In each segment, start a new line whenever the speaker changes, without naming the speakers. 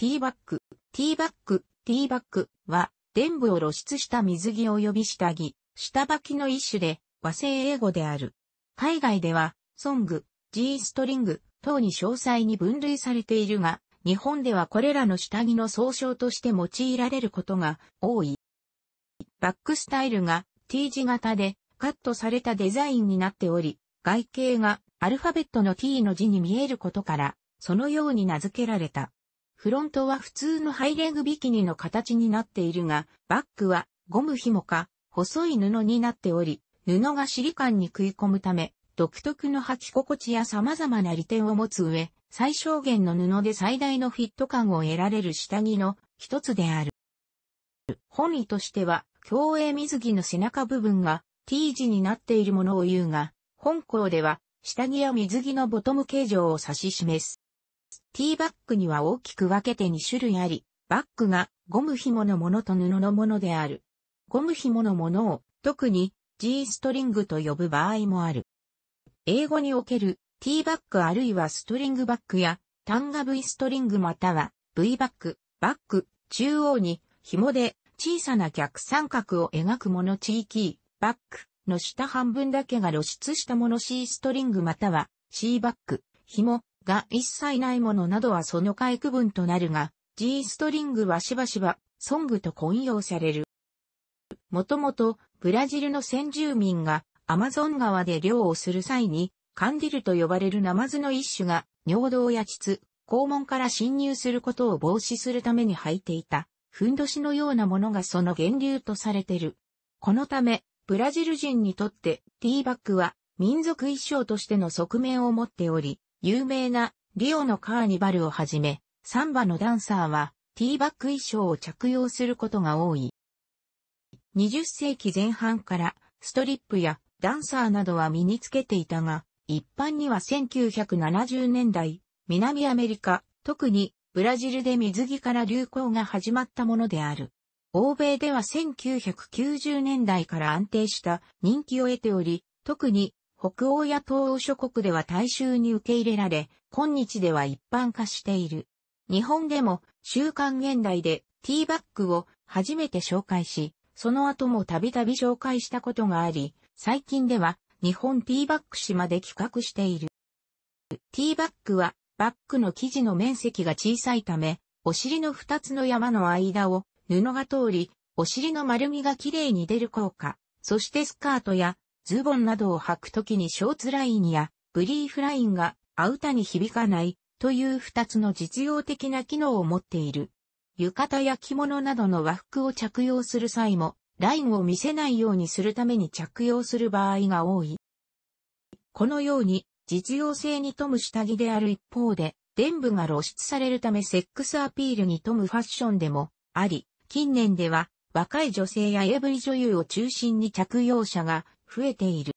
ティーバック、ティーバック、ティーバックは、伝部を露出した水着及び下着、下履きの一種で、和製英語である。海外では、ソング、G ストリング等に詳細に分類されているが、日本ではこれらの下着の総称として用いられることが多い。バックスタイルが T 字型でカットされたデザインになっており、外形がアルファベットの T の字に見えることから、そのように名付けられた。フロントは普通のハイレグビキニの形になっているが、バックはゴム紐か細い布になっており、布がシリカンに食い込むため、独特の履き心地や様々な利点を持つ上、最小限の布で最大のフィット感を得られる下着の一つである。本意としては、競泳水着の背中部分が T 字になっているものを言うが、本校では、下着や水着のボトム形状を指し示す。ティーバッグには大きく分けて2種類あり、バッグがゴム紐のものと布のものである。ゴム紐のものを特に G ストリングと呼ぶ場合もある。英語におけるティーバッグあるいはストリングバッグやタンガ V ストリングまたは V バッグ、バッグ、中央に紐で小さな逆三角を描くもの地域、バッグの下半分だけが露出したもの C ストリングまたは C バッグ、紐、が一切ないものなどはその回区分となるが、G ストリングはしばしば、ソングと混用される。もともと、ブラジルの先住民が、アマゾン川で漁をする際に、カンディルと呼ばれるナマズの一種が、尿道や膣、肛門から侵入することを防止するために履いていた、ふんどしのようなものがその源流とされてる。このため、ブラジル人にとって、ティーバッグは、民族衣装としての側面を持っており、有名なリオのカーニバルをはじめ、サンバのダンサーはティーバック衣装を着用することが多い。20世紀前半からストリップやダンサーなどは身につけていたが、一般には1970年代、南アメリカ、特にブラジルで水着から流行が始まったものである。欧米では1990年代から安定した人気を得ており、特に北欧や東欧諸国では大衆に受け入れられ、今日では一般化している。日本でも、週刊現代でティーバッグを初めて紹介し、その後もたびたび紹介したことがあり、最近では日本ティーバッグ誌まで企画している。ティーバッグは、バッグの生地の面積が小さいため、お尻の二つの山の間を布が通り、お尻の丸みがきれいに出る効果、そしてスカートやズボンなどを履くときにショーツラインやブリーフラインがアウタに響かないという二つの実用的な機能を持っている。浴衣や着物などの和服を着用する際も、ラインを見せないようにするために着用する場合が多い。このように、実用性に富む下着である一方で、全部が露出されるためセックスアピールに富むファッションでもあり、近年では若い女性や AV 女優を中心に着用者が増えている。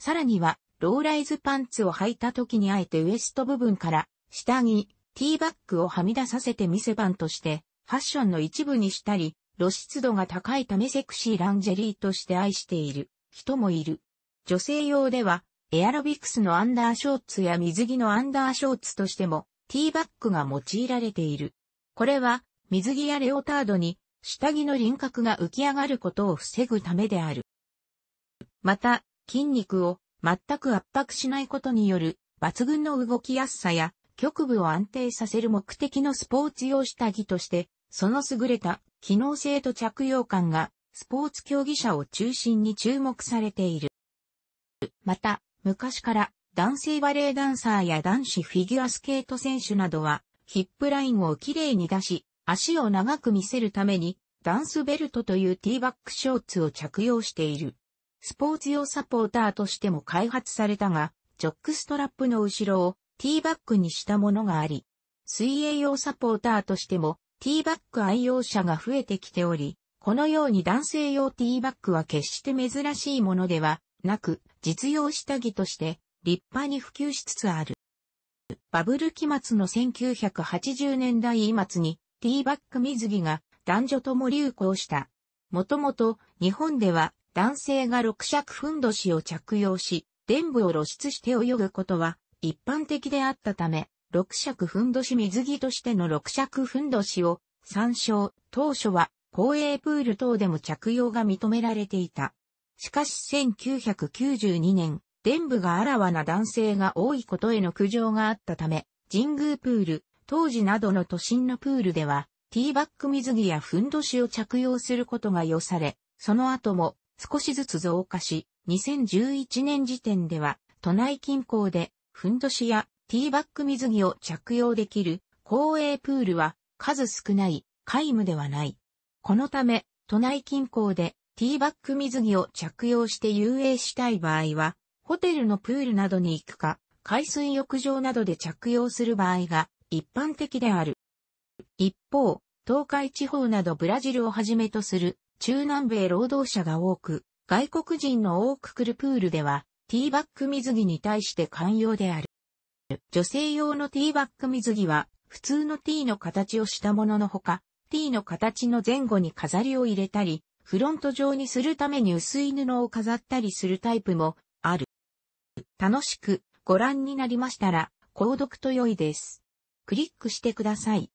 さらには、ローライズパンツを履いた時にあえてウエスト部分から下着、ティーバッグをはみ出させて見せ番として、ファッションの一部にしたり、露出度が高いためセクシーランジェリーとして愛している人もいる。女性用では、エアロビクスのアンダーショーツや水着のアンダーショーツとしても、ティーバッグが用いられている。これは、水着やレオタードに、下着の輪郭が浮き上がることを防ぐためである。また、筋肉を全く圧迫しないことによる抜群の動きやすさや局部を安定させる目的のスポーツ用下着として、その優れた機能性と着用感がスポーツ競技者を中心に注目されている。また、昔から男性バレエダンサーや男子フィギュアスケート選手などは、ヒップラインをきれいに出し、足を長く見せるために、ダンスベルトというティーバックショーツを着用している。スポーツ用サポーターとしても開発されたが、ジョックストラップの後ろをティーバックにしたものがあり、水泳用サポーターとしてもティーバック愛用者が増えてきており、このように男性用ティーバッグは決して珍しいものではなく、実用下着として立派に普及しつつある。バブル期末の1980年代末にティーバッグ水着が男女とも流行した。もともと日本では男性が六尺ふんどしを着用し、伝部を露出して泳ぐことは一般的であったため、六尺ふんどし水着としての六尺ふんどしを参照、当初は公営プール等でも着用が認められていた。しかし1992年、伝部があらわな男性が多いことへの苦情があったため、神宮プール、当時などの都心のプールでは、ティーバック水着やふんどしを着用することが良され、その後も少しずつ増加し、2011年時点では、都内近郊で、ふんどしやティーバッグ水着を着用できる公営プールは数少ない、皆無ではない。このため、都内近郊でティーバッグ水着を着用して遊泳したい場合は、ホテルのプールなどに行くか、海水浴場などで着用する場合が一般的である。一方、東海地方などブラジルをはじめとする中南米労働者が多く、外国人の多く来るプールでは、ティーバック水着に対して寛容である。女性用のティーバック水着は、普通の T の形をしたもののほか、T の形の前後に飾りを入れたり、フロント状にするために薄い布を飾ったりするタイプもある。楽しくご覧になりましたら、購読と良いです。クリックしてください。